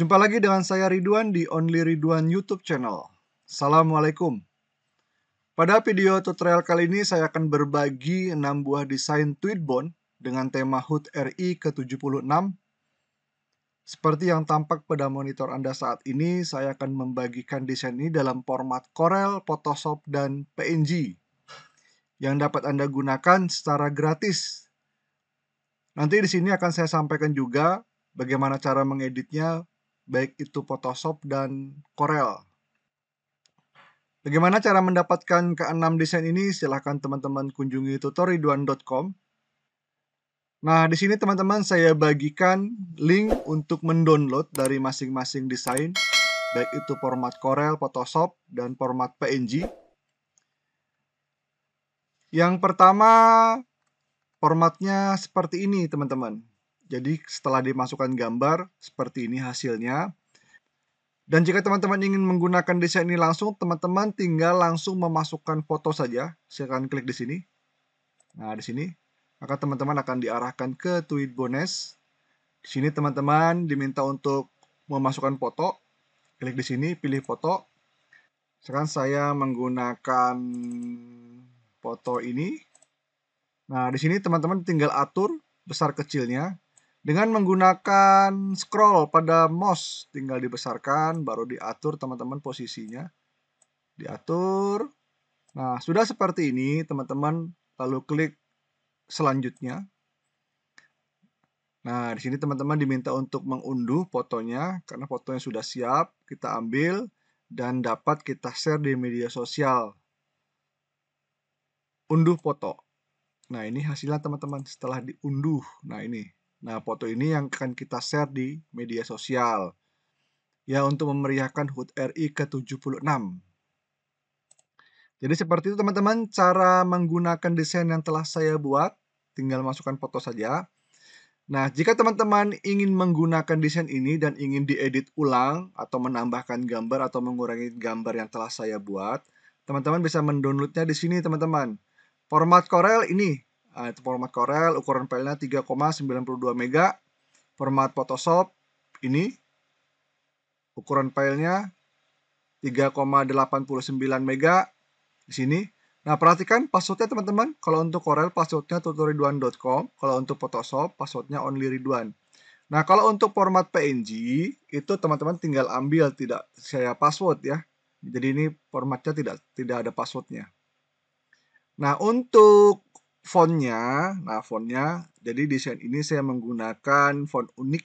Jumpa lagi dengan saya Ridwan di Only Ridwan YouTube channel. Assalamualaikum. Pada video tutorial kali ini saya akan berbagi 6 buah desain tweetbone dengan tema HUT RI ke-76. Seperti yang tampak pada monitor Anda saat ini, saya akan membagikan desain ini dalam format Corel, Photoshop, dan PNG yang dapat Anda gunakan secara gratis. Nanti di sini akan saya sampaikan juga bagaimana cara mengeditnya baik itu Photoshop dan Corel. Bagaimana cara mendapatkan keenam desain ini? Silahkan teman-teman kunjungi tutorial.com. Nah, di sini teman-teman saya bagikan link untuk mendownload dari masing-masing desain, baik itu format Corel, Photoshop, dan format PNG. Yang pertama, formatnya seperti ini, teman-teman. Jadi setelah dimasukkan gambar, seperti ini hasilnya. Dan jika teman-teman ingin menggunakan desain ini langsung, teman-teman tinggal langsung memasukkan foto saja. Silakan klik di sini. Nah, di sini. Maka teman-teman akan diarahkan ke Tweet bonus. Di sini teman-teman diminta untuk memasukkan foto. Klik di sini, pilih foto. Sekarang saya menggunakan foto ini. Nah, di sini teman-teman tinggal atur besar kecilnya dengan menggunakan scroll pada mouse tinggal dibesarkan baru diatur teman-teman posisinya diatur nah sudah seperti ini teman-teman lalu klik selanjutnya nah di sini teman-teman diminta untuk mengunduh fotonya karena fotonya sudah siap kita ambil dan dapat kita share di media sosial. Unduh foto. Nah, ini hasilnya teman-teman setelah diunduh. Nah, ini Nah, foto ini yang akan kita share di media sosial. Ya, untuk memeriahkan HUT RI ke-76. Jadi seperti itu teman-teman, cara menggunakan desain yang telah saya buat. Tinggal masukkan foto saja. Nah, jika teman-teman ingin menggunakan desain ini dan ingin diedit ulang atau menambahkan gambar atau mengurangi gambar yang telah saya buat, teman-teman bisa mendownloadnya di sini, teman-teman. Format Corel ini, Nah, itu format Corel, ukuran filenya 3,92 MB, Format Photoshop ini ukuran filenya 3,89 MB di sini. Nah, perhatikan passwordnya teman-teman. Kalau untuk Corel, passwordnya tutoriduan.com. Kalau untuk Photoshop, passwordnya only Ridwan. Nah, kalau untuk format PNG, itu teman-teman tinggal ambil, tidak saya password ya. Jadi ini formatnya tidak tidak ada passwordnya. Nah, untuk fontnya nah fontnya jadi desain ini saya menggunakan font unik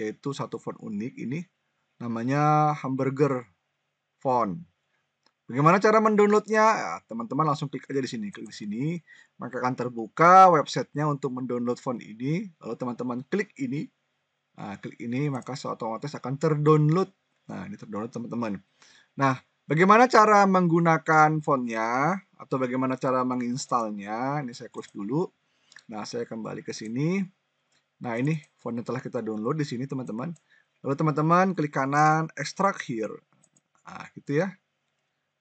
yaitu satu font unik ini namanya hamburger font Bagaimana cara mendownloadnya? Nah, teman-teman ya, langsung klik aja di sini, klik di sini, maka akan terbuka websitenya untuk mendownload font ini. Lalu teman-teman klik ini, nah, klik ini maka otomatis akan terdownload. Nah ini terdownload teman-teman. Nah bagaimana cara menggunakan fontnya? atau bagaimana cara menginstalnya. Ini saya close dulu. Nah, saya kembali ke sini. Nah, ini font yang telah kita download di sini, teman-teman. Lalu teman-teman klik kanan extract here. Nah, gitu ya.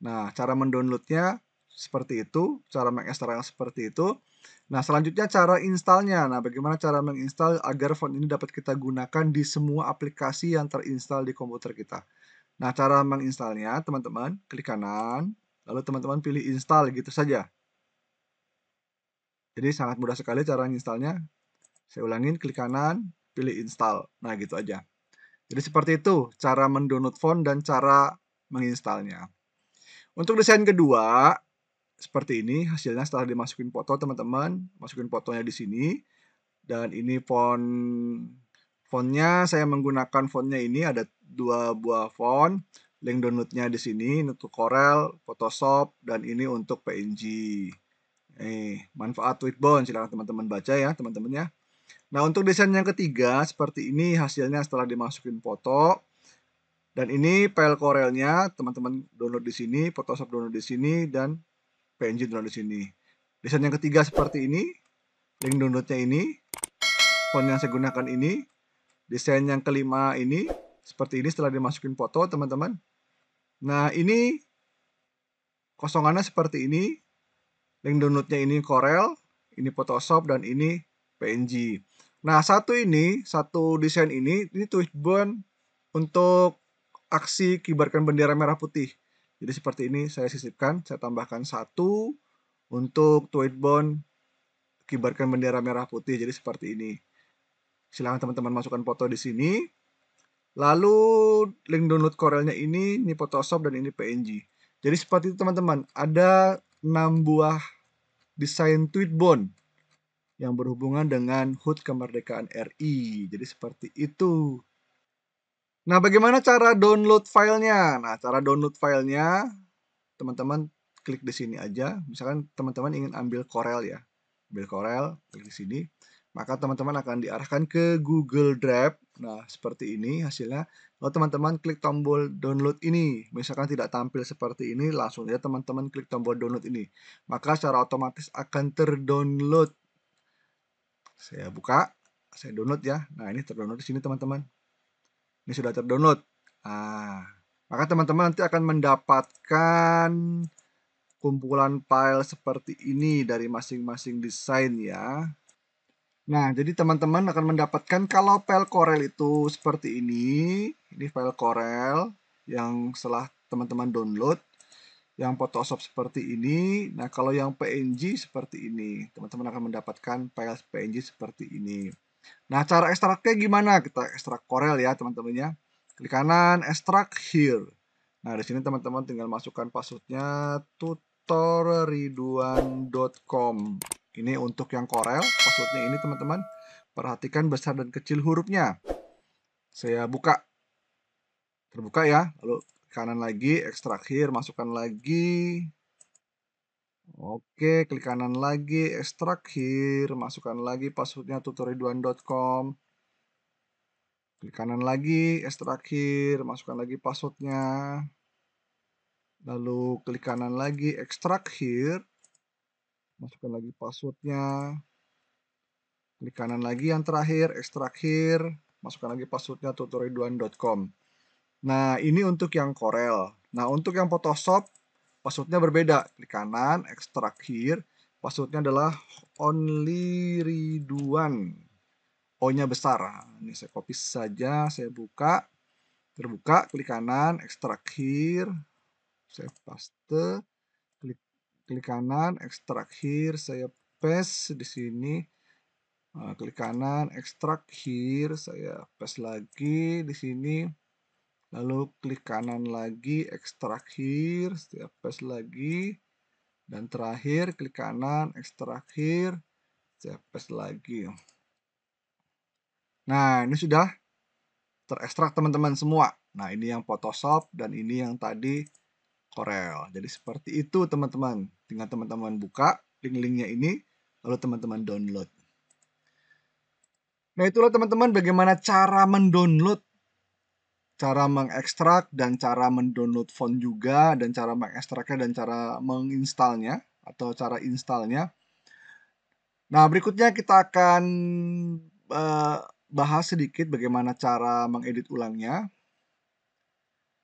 Nah, cara mendownloadnya seperti itu, cara mengekstraknya seperti itu. Nah, selanjutnya cara installnya. Nah, bagaimana cara menginstal agar font ini dapat kita gunakan di semua aplikasi yang terinstall di komputer kita. Nah, cara menginstalnya, teman-teman, klik kanan, Lalu teman-teman pilih install gitu saja. Jadi sangat mudah sekali cara installnya. Saya ulangin, klik kanan, pilih install. Nah, gitu aja. Jadi seperti itu cara mendownload font dan cara menginstalnya. Untuk desain kedua, seperti ini hasilnya setelah dimasukin foto teman-teman. Masukin fotonya di sini. Dan ini font fontnya saya menggunakan fontnya ini ada dua buah font Link downloadnya di sini untuk Corel, Photoshop, dan ini untuk PNG. Eh, manfaat Witbone silahkan teman-teman baca ya teman-teman ya. Nah untuk desain yang ketiga seperti ini hasilnya setelah dimasukin foto. Dan ini file Corelnya, teman-teman download di sini, Photoshop download di sini, dan PNG download di sini. Desain yang ketiga seperti ini, link downloadnya ini, font yang saya gunakan ini, desain yang kelima ini, seperti ini setelah dimasukin foto, teman-teman. Nah, ini kosongannya seperti ini. Link downloadnya ini Corel, ini Photoshop, dan ini PNG. Nah, satu ini, satu desain ini, ini Twitchbone untuk aksi kibarkan bendera merah putih. Jadi seperti ini saya sisipkan, saya tambahkan satu untuk Twitchbone kibarkan bendera merah putih. Jadi seperti ini. Silahkan teman-teman masukkan foto di sini. Lalu link download Corelnya ini ini Photoshop dan ini PNG. Jadi seperti itu teman-teman, ada 6 buah desain tweetbone yang berhubungan dengan HUT kemerdekaan RI. Jadi seperti itu. Nah, bagaimana cara download filenya? Nah, cara download filenya, teman-teman klik di sini aja. Misalkan teman-teman ingin ambil Corel ya, ambil Corel, klik di sini. Maka teman-teman akan diarahkan ke Google Drive Nah, seperti ini hasilnya. Kalau oh, teman-teman klik tombol download ini, misalkan tidak tampil seperti ini, langsung ya teman-teman klik tombol download ini. Maka secara otomatis akan terdownload. Saya buka, saya download ya. Nah, ini terdownload di sini teman-teman. Ini sudah terdownload. Ah, maka teman-teman nanti akan mendapatkan kumpulan file seperti ini dari masing-masing desain ya. Nah, jadi teman-teman akan mendapatkan kalau file Corel itu seperti ini. Ini file Corel yang setelah teman-teman download. Yang Photoshop seperti ini. Nah, kalau yang PNG seperti ini. Teman-teman akan mendapatkan file PNG seperti ini. Nah, cara ekstraknya gimana? Kita ekstrak Corel ya, teman-teman ya. Klik kanan, ekstrak here. Nah, di sini teman-teman tinggal masukkan passwordnya tutorridwan.com. Ini untuk yang Corel, passwordnya ini teman-teman. Perhatikan besar dan kecil hurufnya. Saya buka. Terbuka ya. Lalu kanan lagi, ekstrakir, masukkan lagi. Oke, klik kanan lagi, ekstrakir, masukkan lagi passwordnya tutoriduan.com. Klik kanan lagi, ekstrakir, masukkan lagi passwordnya. Lalu klik kanan lagi, ekstrakir masukkan lagi passwordnya klik kanan lagi yang terakhir ekstrakir masukkan lagi passwordnya tutorialduan.com. nah ini untuk yang Corel nah untuk yang Photoshop passwordnya berbeda klik kanan ekstrakir passwordnya adalah only riduan O nya besar ini saya copy saja saya buka terbuka klik kanan ekstrakir saya paste klik kanan ekstrak here saya paste di sini nah, klik kanan ekstrak here saya paste lagi di sini lalu klik kanan lagi ekstrak here saya paste lagi dan terakhir klik kanan ekstrak here saya paste lagi nah ini sudah terekstrak teman-teman semua nah ini yang Photoshop dan ini yang tadi Corel. Jadi seperti itu teman-teman. Tinggal teman-teman buka link-linknya ini, lalu teman-teman download. Nah itulah teman-teman bagaimana cara mendownload, cara mengekstrak dan cara mendownload font juga dan cara mengekstraknya dan cara menginstalnya atau cara installnya. Nah berikutnya kita akan uh, bahas sedikit bagaimana cara mengedit ulangnya.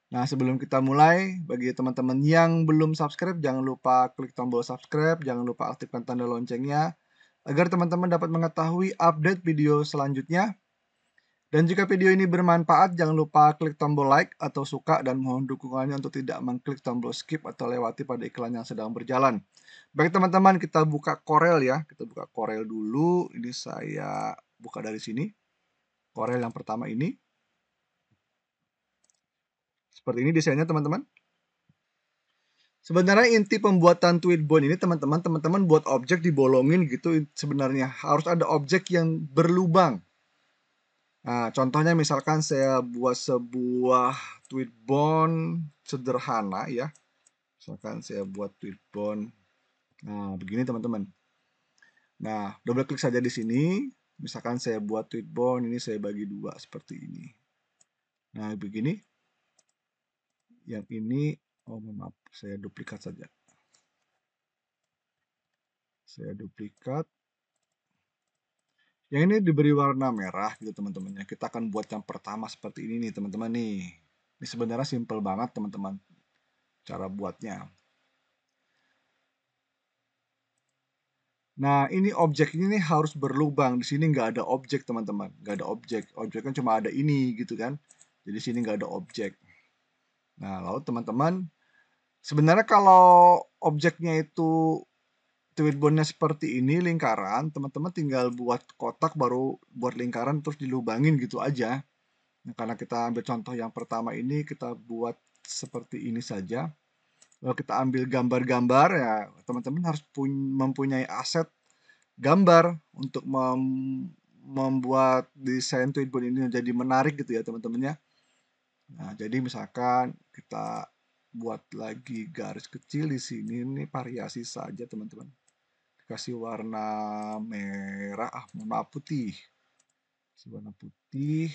Nah, sebelum kita mulai, bagi teman-teman yang belum subscribe, jangan lupa klik tombol subscribe, jangan lupa aktifkan tanda loncengnya, agar teman-teman dapat mengetahui update video selanjutnya. Dan jika video ini bermanfaat, jangan lupa klik tombol like atau suka dan mohon dukungannya untuk tidak mengklik tombol skip atau lewati pada iklan yang sedang berjalan. Baik teman-teman, kita buka Corel ya. Kita buka Corel dulu. Ini saya buka dari sini. Corel yang pertama ini. Seperti ini desainnya teman-teman. Sebenarnya inti pembuatan tweetbone ini teman-teman, teman-teman buat objek dibolongin gitu sebenarnya. Harus ada objek yang berlubang. Nah, contohnya misalkan saya buat sebuah tweetbone sederhana ya. Misalkan saya buat tweetbone. Nah, begini teman-teman. Nah, double klik saja di sini. Misalkan saya buat tweetbone, ini saya bagi dua seperti ini. Nah, begini yang ini oh maaf saya duplikat saja saya duplikat yang ini diberi warna merah gitu teman-teman ya kita akan buat yang pertama seperti ini nih teman-teman nih ini sebenarnya simple banget teman-teman cara buatnya Nah, ini objek ini harus berlubang. Di sini nggak ada objek, teman-teman. Nggak ada objek. Objek kan cuma ada ini, gitu kan. Jadi, sini nggak ada objek. Nah, lalu teman-teman, sebenarnya kalau objeknya itu tweetbone-nya seperti ini, lingkaran, teman-teman tinggal buat kotak baru buat lingkaran terus dilubangin gitu aja. Nah, karena kita ambil contoh yang pertama ini, kita buat seperti ini saja. Lalu kita ambil gambar-gambar ya, teman-teman harus mempunyai aset gambar untuk mem membuat desain tweetbone ini menjadi menarik gitu ya teman-temannya. Nah, jadi misalkan kita buat lagi garis kecil di sini ini variasi saja teman-teman kasih warna merah ah warna putih warna putih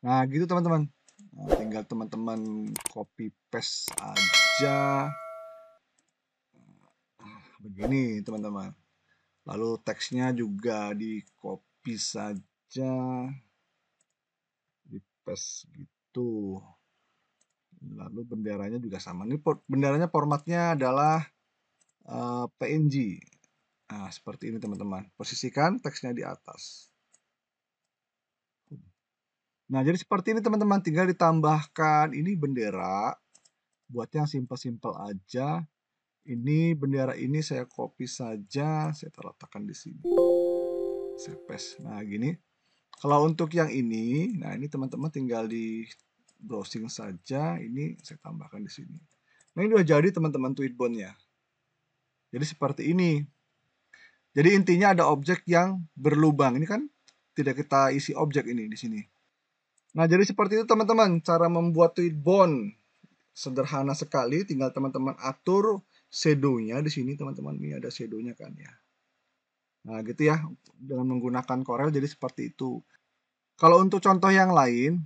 nah gitu teman-teman nah, tinggal teman-teman copy paste aja ah, begini teman-teman lalu teksnya juga di copy saja Pes gitu. Lalu benderanya juga sama. Ini benderanya formatnya adalah uh, eh, PNG. Nah, seperti ini teman-teman. Posisikan teksnya di atas. Nah, jadi seperti ini teman-teman. Tinggal ditambahkan ini bendera. Buat yang simple-simple aja. Ini bendera ini saya copy saja. Saya terletakkan di sini. Saya paste. Nah, gini. Kalau untuk yang ini, nah ini teman-teman tinggal di browsing saja, ini saya tambahkan di sini. Nah ini sudah jadi teman-teman tweetbone ya. Jadi seperti ini. Jadi intinya ada objek yang berlubang. Ini kan tidak kita isi objek ini di sini. Nah jadi seperti itu teman-teman cara membuat tweetbone. Sederhana sekali, tinggal teman-teman atur shadow di sini teman-teman. Ini ada shadow kan ya. Nah, gitu ya dengan menggunakan Corel jadi seperti itu. Kalau untuk contoh yang lain,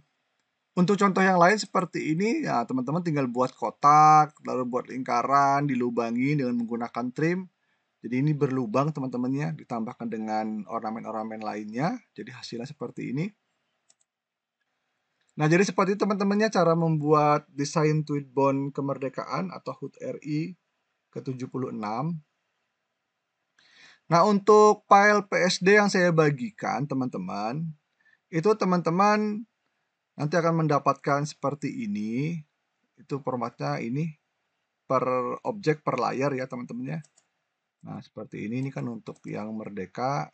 untuk contoh yang lain seperti ini ya teman-teman tinggal buat kotak, lalu buat lingkaran, dilubangi dengan menggunakan trim. Jadi ini berlubang teman-temannya ditambahkan dengan ornamen-ornamen lainnya. Jadi hasilnya seperti ini. Nah, jadi seperti itu teman-temannya cara membuat desain tweetbone kemerdekaan atau HUT RI ke-76 Nah, untuk file PSD yang saya bagikan, teman-teman, itu teman-teman nanti akan mendapatkan seperti ini. Itu formatnya ini per objek per layar ya, teman-teman ya. Nah, seperti ini ini kan untuk yang merdeka.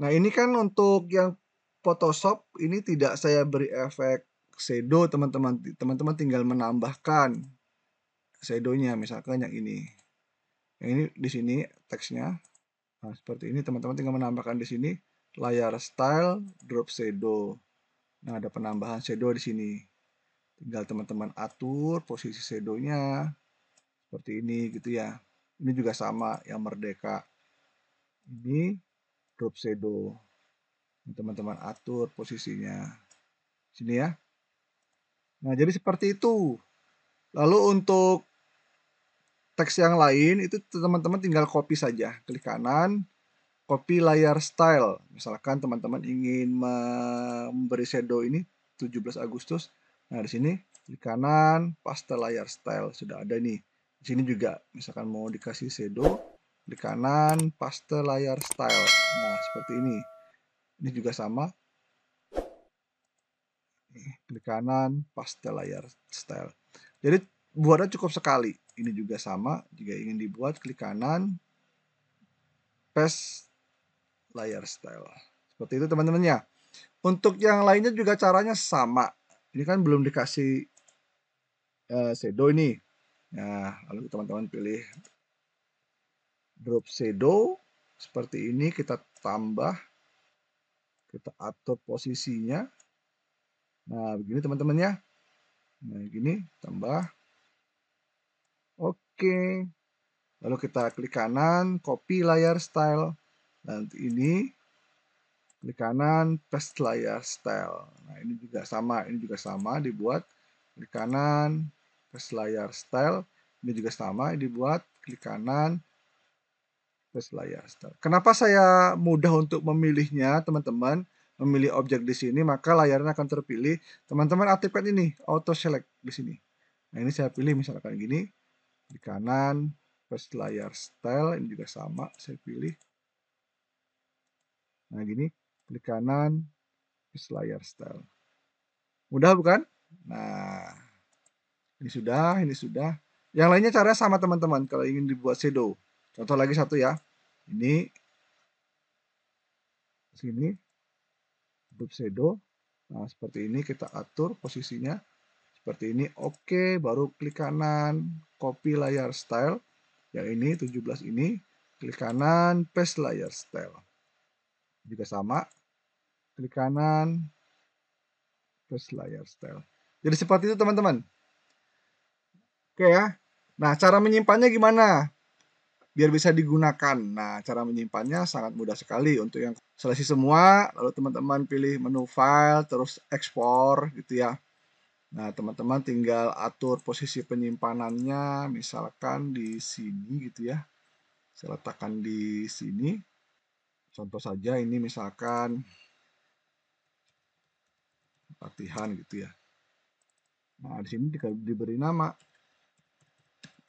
Nah, ini kan untuk yang Photoshop ini tidak saya beri efek shadow, teman-teman. Teman-teman tinggal menambahkan shadownya misalkan yang ini. Yang ini di sini teksnya. Nah, seperti ini teman-teman tinggal menambahkan di sini layar style drop shadow. Nah, ada penambahan shadow di sini. Tinggal teman-teman atur posisi shadow-nya seperti ini gitu ya. Ini juga sama yang merdeka. Ini drop shadow. Teman-teman atur posisinya. Sini ya. Nah, jadi seperti itu. Lalu untuk teks yang lain itu teman-teman tinggal copy saja klik kanan copy layar style misalkan teman-teman ingin memberi shadow ini 17 Agustus nah di sini klik kanan paste layar style sudah ada nih di sini juga misalkan mau dikasih shadow klik kanan paste layar style nah seperti ini ini juga sama klik kanan paste layar style jadi buatnya cukup sekali ini juga sama jika ingin dibuat klik kanan paste layer style seperti itu teman teman ya untuk yang lainnya juga caranya sama ini kan belum dikasih uh, shadow ini nah lalu teman-teman pilih drop shadow seperti ini kita tambah kita atur posisinya nah begini teman-teman ya nah gini tambah Oke. Lalu kita klik kanan, copy layar style. Dan ini klik kanan, paste layar style. Nah, ini juga sama, ini juga sama dibuat klik kanan, paste layar style. Ini juga sama dibuat klik kanan, paste layar style. Kenapa saya mudah untuk memilihnya, teman-teman? Memilih objek di sini, maka layarnya akan terpilih. Teman-teman aktifkan ini, auto select di sini. Nah, ini saya pilih misalkan gini di kanan terus layar style ini juga sama saya pilih nah gini klik kanan terus layar style mudah bukan nah ini sudah ini sudah yang lainnya caranya sama teman-teman kalau ingin dibuat shadow contoh lagi satu ya ini sini shadow nah seperti ini kita atur posisinya seperti ini oke okay. baru klik kanan copy layar style yang ini 17 ini klik kanan paste layar style juga sama klik kanan paste layar style jadi seperti itu teman-teman oke ya nah cara menyimpannya gimana biar bisa digunakan. Nah, cara menyimpannya sangat mudah sekali untuk yang seleksi semua, lalu teman-teman pilih menu file, terus ekspor gitu ya. Nah, teman-teman tinggal atur posisi penyimpanannya, misalkan di sini gitu ya. Saya letakkan di sini. Contoh saja ini misalkan latihan gitu ya. Nah, di sini diberi nama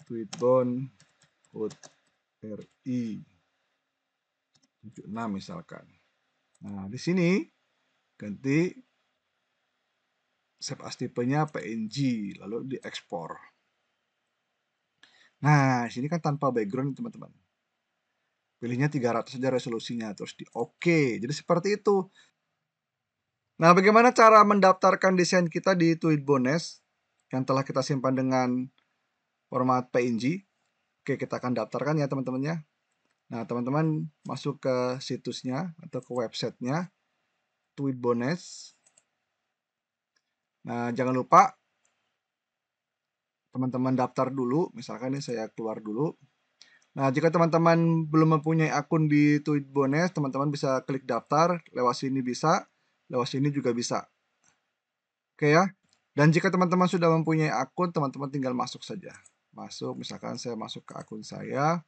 Tweetbone Hood RI 76 misalkan. Nah, di sini ganti save as tipenya PNG lalu diekspor. Nah, sini kan tanpa background teman-teman. Pilihnya 300 saja resolusinya terus di oke. Jadi seperti itu. Nah, bagaimana cara mendaftarkan desain kita di Tweetbones yang telah kita simpan dengan format PNG? Oke, kita akan daftarkan ya teman-teman ya. Nah, teman-teman masuk ke situsnya atau ke websitenya Bonus. Nah, jangan lupa teman-teman daftar dulu. Misalkan ini saya keluar dulu. Nah, jika teman-teman belum mempunyai akun di Tweetbones, teman-teman bisa klik daftar. Lewat sini bisa, lewat sini juga bisa. Oke ya. Dan jika teman-teman sudah mempunyai akun, teman-teman tinggal masuk saja. Masuk, misalkan saya masuk ke akun saya.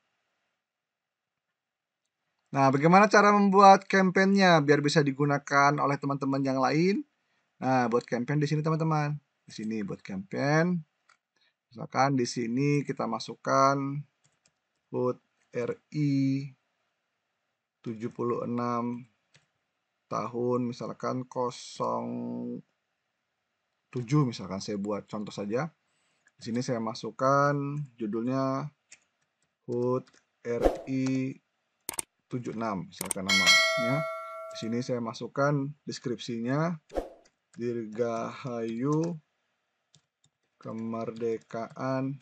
Nah, bagaimana cara membuat campaign-nya biar bisa digunakan oleh teman-teman yang lain? Nah, buat campaign di sini teman-teman. Di sini buat campaign. Misalkan di sini kita masukkan HUT RI 76 tahun misalkan 07 misalkan saya buat contoh saja. Di sini saya masukkan judulnya HUT RI 76 misalkan namanya. Di sini saya masukkan deskripsinya Dirgahayu Kemerdekaan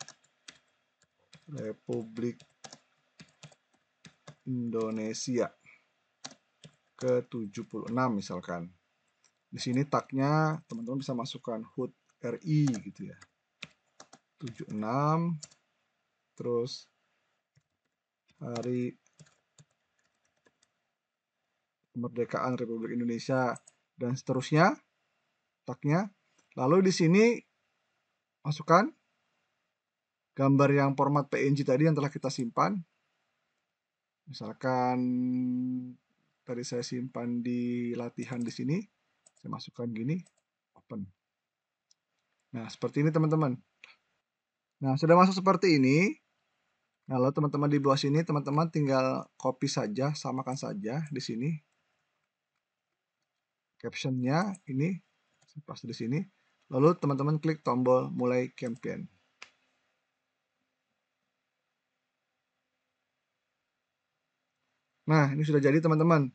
Republik Indonesia ke-76 misalkan. Di sini tagnya teman-teman bisa masukkan HUT RI gitu ya. 76 terus hari kemerdekaan Republik Indonesia dan seterusnya kotaknya. Lalu di sini masukkan gambar yang format PNG tadi yang telah kita simpan. Misalkan tadi saya simpan di latihan di sini, saya masukkan gini, open. Nah, seperti ini teman-teman. Nah, sudah masuk seperti ini. Nah, lalu teman-teman di bawah sini, teman-teman tinggal copy saja, samakan saja di sini. Captionnya ini pas di sini. Lalu teman-teman klik tombol mulai campaign. Nah, ini sudah jadi teman-teman.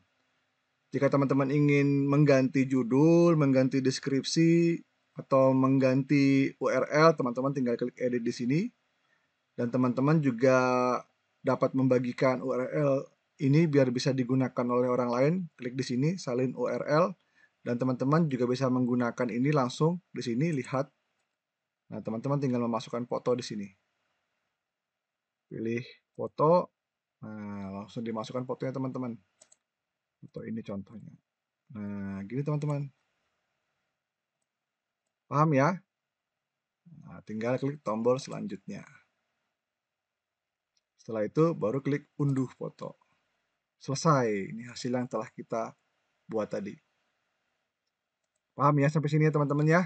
Jika teman-teman ingin mengganti judul, mengganti deskripsi, atau mengganti URL, teman-teman tinggal klik edit di sini. Dan teman-teman juga dapat membagikan URL ini biar bisa digunakan oleh orang lain. Klik di sini, salin URL. Dan teman-teman juga bisa menggunakan ini langsung di sini, lihat. Nah, teman-teman tinggal memasukkan foto di sini. Pilih foto. Nah, langsung dimasukkan fotonya teman-teman. Foto ini contohnya. Nah, gini teman-teman. Paham ya? Nah, tinggal klik tombol selanjutnya. Setelah itu baru klik unduh foto. Selesai. Ini hasil yang telah kita buat tadi. Paham ya sampai sini ya teman-teman ya.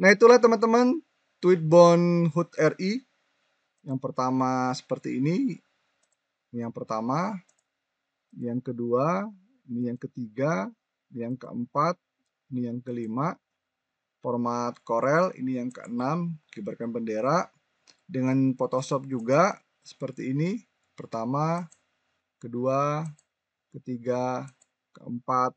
Nah itulah teman-teman Tweetbone Hood RI. Yang pertama seperti ini. Ini yang pertama. Ini yang kedua. Ini yang ketiga. Ini yang keempat. Ini yang kelima. Format Corel. Ini yang keenam. Kibarkan bendera. Dengan Photoshop juga. Seperti ini. Pertama. Kedua. Ketiga. Keempat